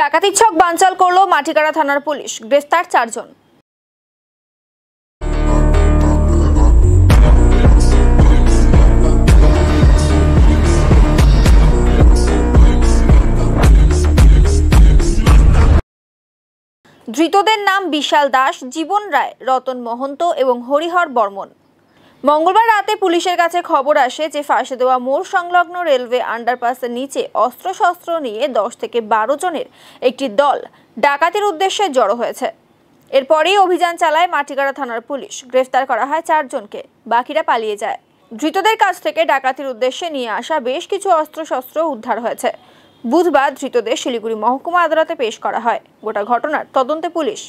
ডাকাতির ছক বানচাল করল মাটিকাড়া থানার পুলিশ গ্রেফতার চারজন ধৃতদের নাম বিশাল দাস জীবন রায় রতন মহন্ত এবং হরিহর বর্মন মঙ্গলবার রাতে পুলিশের কাছে খবর আসে যে ফাঁসে দেওয়া মোড় সংলগ্ন রেলওয়ে আন্ডারপাসের নিচে অস্ত্রশস্ত্র নিয়ে দশ থেকে বারো জনের একটি দল ডাকাতির উদ্দেশ্যে জড়ো হয়েছে এরপরেই অভিযান চালায় মাটিগাড়া থানার পুলিশ গ্রেফতার করা হয় চারজনকে বাকিরা পালিয়ে যায় ধৃতদের কাছ থেকে ডাকাতির উদ্দেশ্যে নিয়ে আসা বেশ কিছু অস্ত্রশস্ত্র উদ্ধার হয়েছে বুধবার ধৃতদের শিলিগুড়ি মহকুমা আদালতে পেশ করা হয় গোটা ঘটনার তদন্তে পুলিশ